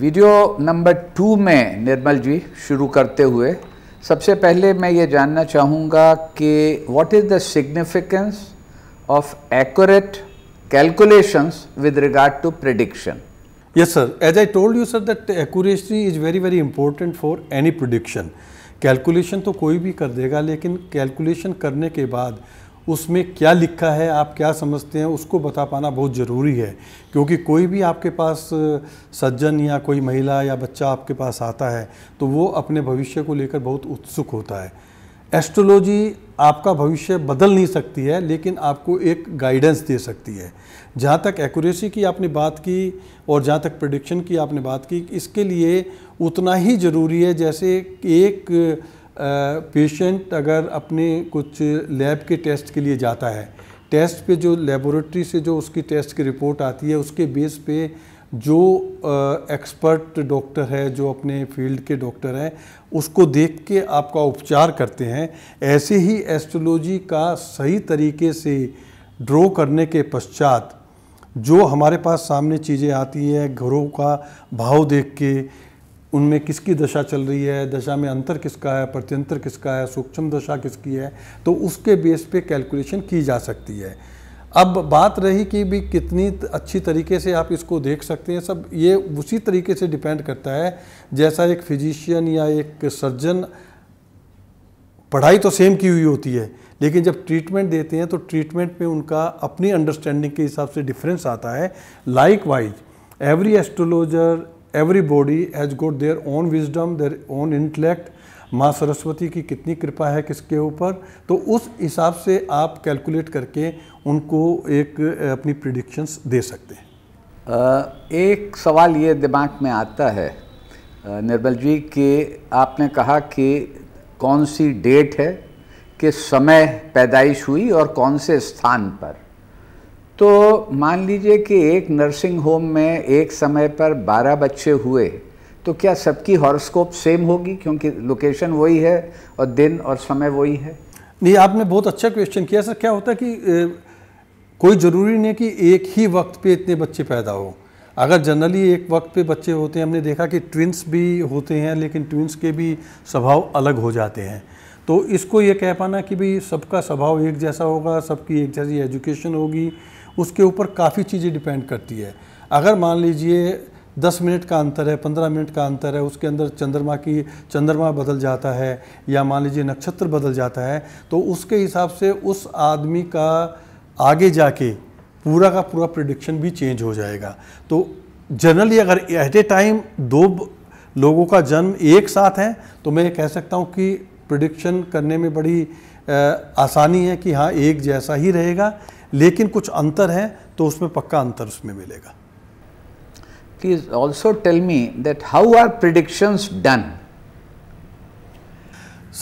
Video number to में निर्मल जी शुरू करते हुए सबसे पहले मैं ये जानना चाहूँगा कि what is the significance of accurate calculations with regard to prediction yes sir as I told you sir that accuracy is very very important for any prediction. Calculation तो कोई भी कर देगा लेकिन कैलकुलेशन करने के बाद उसमें क्या लिखा है आप क्या समझते हैं उसको बता पाना बहुत ज़रूरी है क्योंकि कोई भी आपके पास सज्जन या कोई महिला या बच्चा आपके पास आता है तो वो अपने भविष्य को लेकर बहुत उत्सुक होता है एस्ट्रोलॉजी आपका भविष्य बदल नहीं सकती है लेकिन आपको एक गाइडेंस दे सकती है जहाँ तक एक्यूरेसी की आपने बात की और जहाँ तक प्रडिक्शन की आपने बात की इसके लिए उतना ही ज़रूरी है जैसे एक पेशेंट अगर अपने कुछ लैब के टेस्ट के लिए जाता है टेस्ट पे जो लेबोरेटरी से जो उसकी टेस्ट की रिपोर्ट आती है उसके बेस पे जो एक्सपर्ट डॉक्टर है जो अपने फील्ड के डॉक्टर हैं उसको देख के आपका उपचार करते हैं ऐसे ही एस्ट्रोलॉजी का सही तरीके से ड्रॉ करने के पश्चात जो हमारे पास सामने चीज़ें आती हैं घरों का भाव देख के उनमें किसकी दशा चल रही है दशा में अंतर किसका है प्रत्यंतर किसका है सूक्ष्म दशा किसकी है तो उसके बेस पे कैलकुलेशन की जा सकती है अब बात रही कि भी कितनी अच्छी तरीके से आप इसको देख सकते हैं सब ये उसी तरीके से डिपेंड करता है जैसा एक फिजिशियन या एक सर्जन पढ़ाई तो सेम की हुई होती है लेकिन जब ट्रीटमेंट देते हैं तो ट्रीटमेंट में उनका अपनी अंडरस्टैंडिंग के हिसाब से डिफरेंस आता है likewise every astrologer body has got their own wisdom their own intellect माँ सरस्वती की कितनी कृपा है किसके ऊपर तो उस हिसाब से आप कैलकुलेट करके उनको एक अपनी प्रिडिक्शंस दे सकते हैं एक सवाल ये दिमाग में आता है निर्मल जी कि आपने कहा कि कौन सी डेट है कि समय पैदाइश हुई और कौन से स्थान पर तो मान लीजिए कि एक नर्सिंग होम में एक समय पर 12 बच्चे हुए तो क्या सबकी हॉरोस्कोप सेम होगी क्योंकि लोकेशन वही है और दिन और समय वही है नहीं आपने बहुत अच्छा क्वेश्चन किया सर क्या होता है कि ए, कोई ज़रूरी नहीं कि एक ही वक्त पे इतने बच्चे पैदा हो अगर जनरली एक वक्त पे बच्चे होते हैं हमने देखा कि ट्विंस भी होते हैं लेकिन ट्विंस के भी स्वभाव अलग हो जाते हैं तो इसको ये कह पाना कि भाई सबका स्वभाव एक जैसा होगा सबकी एक जैसी एजुकेशन होगी उसके ऊपर काफ़ी चीज़ें डिपेंड करती है अगर मान लीजिए दस मिनट का अंतर है पंद्रह मिनट का अंतर है उसके अंदर चंद्रमा की चंद्रमा बदल जाता है या मान लीजिए नक्षत्र बदल जाता है तो उसके हिसाब से उस आदमी का आगे जाके पूरा का पूरा प्रडिक्शन भी चेंज हो जाएगा तो जनरली अगर एट ए टाइम दो लोगों का जन्म एक साथ है तो मैं ये कह सकता हूँ कि प्रडिक्शन करने में बड़ी आसानी है कि हाँ एक जैसा ही रहेगा लेकिन कुछ अंतर हैं तो उसमें पक्का अंतर उसमें मिलेगा please also tell me that how are predictions done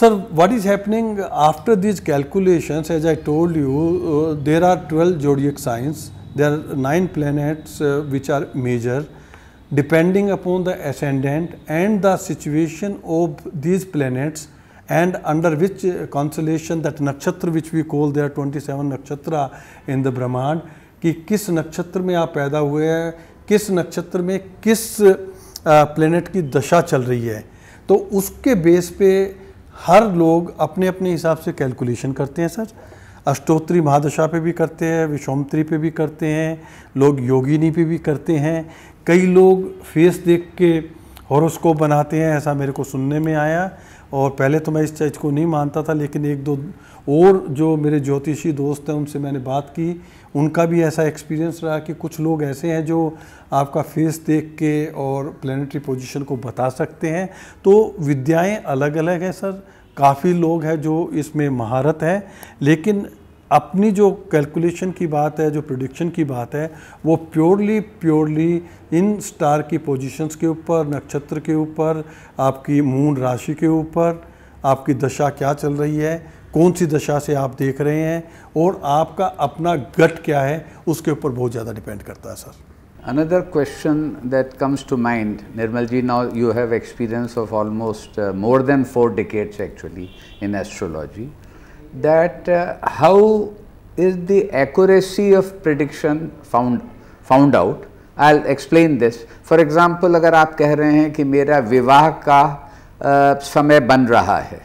sir what is happening after this calculations as I told you there are twelve zodiac signs there are nine planets which are major depending upon the ascendant and the situation of these planets and under which constellation that nakshatra which we call there 27 nakshatra in the brahmand ki kis nakshatra mein aap paida hue हैं kis nakshatra mein kis planet ki dasha chal rahi hai to uske base pe हर लोग अपने अपने हिसाब से calculation करते हैं sir अष्टोत्री महादशा पे भी करते हैं विषोमत्री पे भी करते हैं लोग योगिनी पे भी करते हैं कई लोग फेस देख के हॉरोस्कोप बनाते हैं ऐसा मेरे को सुनने में आया और पहले तो मैं इस चीज़ को नहीं मानता था लेकिन एक दो और जो मेरे ज्योतिषी दोस्त हैं उनसे मैंने बात की उनका भी ऐसा एक्सपीरियंस रहा कि कुछ लोग ऐसे हैं जो आपका फेस देख के और प्लानिटरी पोजिशन को बता सकते हैं तो विद्याएँ अलग अलग हैं सर काफ़ी लोग हैं जो इसमें महारत है लेकिन अपनी जो कैलकुलेशन की बात है जो प्रोडिक्शन की बात है वो प्योरली प्योरली इन स्टार की पोजीशंस के ऊपर नक्षत्र के ऊपर आपकी मून राशि के ऊपर आपकी दशा क्या चल रही है कौन सी दशा से आप देख रहे हैं और आपका अपना गट क्या है उसके ऊपर बहुत ज़्यादा डिपेंड करता है sir another question that comes to mind Nirmal ji now you have experience of almost more than four decades actually in astrology that uh, how is the accuracy of prediction found found out I'll explain this for example agar aap keh rahe hain ki mera vivah ka uh, samay ban raha hai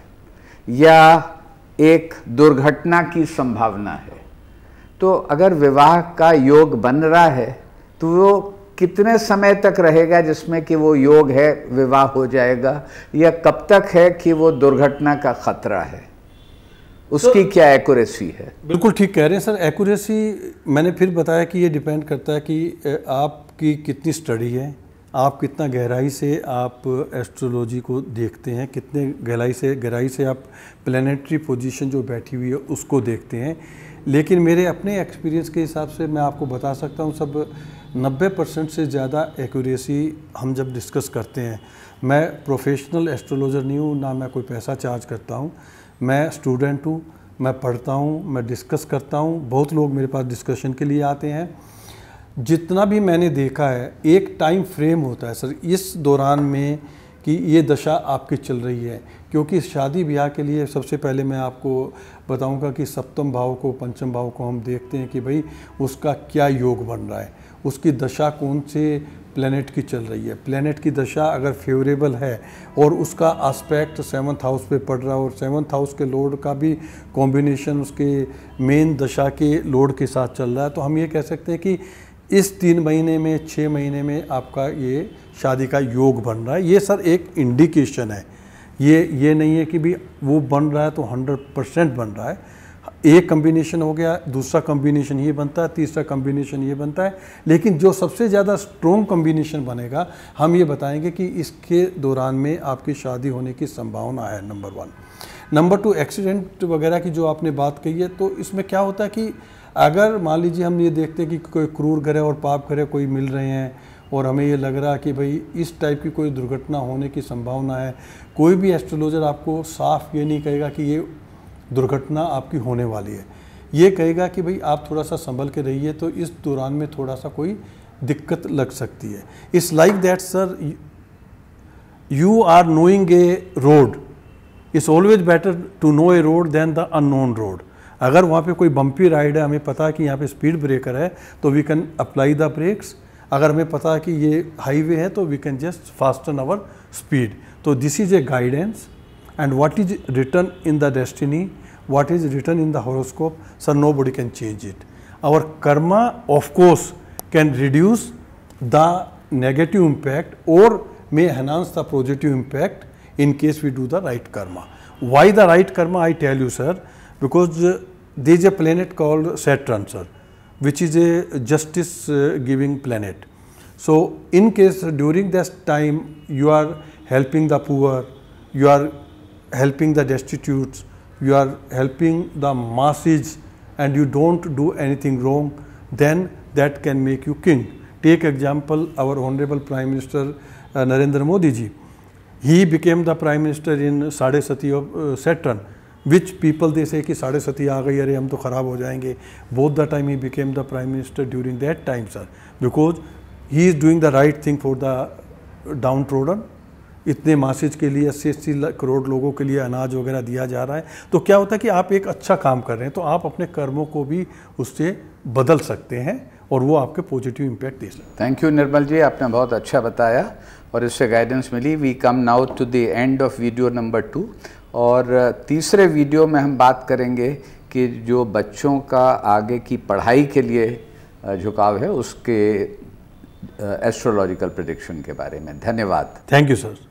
ya एक दुर्घटना की संभावना है तो अगर विवाह का योग बन रहा है तो वो कितने समय तक रहेगा जिसमें कि वो योग है विवाह हो जाएगा या कब तक है कि वो दुर्घटना का खतरा है तो उसकी क्या एक्यूरेसी है बिल्कुल ठीक कह रहे हैं सर एक्यूरेसी मैंने फिर बताया कि ये डिपेंड करता है कि आपकी कितनी स्टडी है आप कितना गहराई से आप एस्ट्रोलॉजी को देखते हैं कितने गहराई से गहराई से आप प्लानटरी पोजीशन जो बैठी हुई है उसको देखते हैं लेकिन मेरे अपने एक्सपीरियंस के हिसाब से मैं आपको बता सकता हूँ सब 90 परसेंट से ज़्यादा एक्यूरेसी हम जब डिस्कस करते हैं मैं प्रोफेशनल एस्ट्रोलॉजर नहीं हूँ ना मैं कोई पैसा चार्ज करता हूँ मैं स्टूडेंट हूँ मैं पढ़ता हूँ मैं डिस्कस करता हूँ बहुत लोग मेरे पास डिस्कशन के लिए आते हैं जितना भी मैंने देखा है एक टाइम फ्रेम होता है सर इस दौरान में कि ये दशा आपकी चल रही है क्योंकि शादी ब्याह के लिए सबसे पहले मैं आपको बताऊंगा कि सप्तम भाव को पंचम भाव को हम देखते हैं कि भाई उसका क्या योग बन रहा है उसकी दशा कौन से प्लैनेट की चल रही है प्लैनेट की दशा अगर फेवरेबल है और उसका आस्पेक्ट सेवन्थ हाउस पे पड़ रहा है और सेवन्थ हाउस के लोड का भी कॉम्बिनेशन उसके मेन दशा के लोड के साथ चल रहा है तो हम ये कह सकते हैं कि इस तीन महीने में छः महीने में आपका ये शादी का योग बन रहा है ये सर एक इंडिकेशन है ये ये नहीं है कि भी वो बन रहा है तो हंड्रेड परसेंट बन रहा है एक कम्बिनेशन हो गया दूसरा कम्बिनेशन ये बनता है तीसरा कम्बिनेशन ये बनता है लेकिन जो सबसे ज़्यादा स्ट्रॉन्ग कम्बिनेशन बनेगा हम ये बताएंगे कि इसके दौरान में आपकी शादी होने की संभावना है number one number two accident वगैरह की जो आपने बात कही है तो इसमें क्या होता है कि अगर मान लीजिए हम ये देखते हैं कि कोई क्रूर ग्रह और पाप ग्रह कोई मिल रहे हैं और हमें ये लग रहा है कि भाई इस टाइप की कोई दुर्घटना होने की संभावना है कोई भी एस्ट्रोलॉजर आपको साफ ये नहीं कहेगा कि ये दुर्घटना आपकी होने वाली है ये कहेगा कि भाई आप थोड़ा सा संभल के रहिए तो इस दौरान में थोड़ा सा कोई दिक्कत लग सकती है it's like that sir you are knowing a road it's always better to know a road than the unknown road अगर वहाँ पे कोई बम्पी राइड है हमें पता है कि यहाँ पे स्पीड ब्रेकर है तो we can apply the brakes अगर हमें पता है कि ये हाईवे है तो we can just fasten our speed तो this is a guidance and what is written in the destiny, what is written in the horoscope, so nobody can change it. Our karma, of course, can reduce the negative impact or may enhance the positive impact in case we do the right karma. Why the right karma? I tell you, sir, because uh, there is a planet called Saturn, sir, which is a justice uh, giving planet. So, in case during this time you are helping the poor, you are helping the destitutes you are helping the masses and you don't do anything wrong, then that can make you king. Take example our Honorable Prime Minister uh, Narendra Modi ji. He became the Prime Minister in Sade Sati of uh, Saturn. which people they say ki sade sati aa gayi are hum to kharab ho jayenge both the time he became the prime minister during that time sir because he is doing the right thing for the downtrodden इतने masses के लिए अस्सी अस्सी करोड़ लोगों के लिए अनाज वगैरह दिया जा रहा है तो क्या होता है कि आप एक अच्छा काम कर रहे हैं तो आप अपने कर्मों को भी उससे बदल सकते हैं और वो आपके पॉजिटिव इम्पैक्ट दे सकते हैं थैंक यू निर्मल जी आपने बहुत अच्छा बताया और इससे गाइडेंस मिली we come now to the end of video number two और तीसरे वीडियो में हम बात करेंगे कि जो बच्चों का आगे की पढ़ाई के लिए झुकाव है उसके एस्ट्रोलॉजिकल प्रडिक्शन के बारे में धन्यवाद थैंक यू सर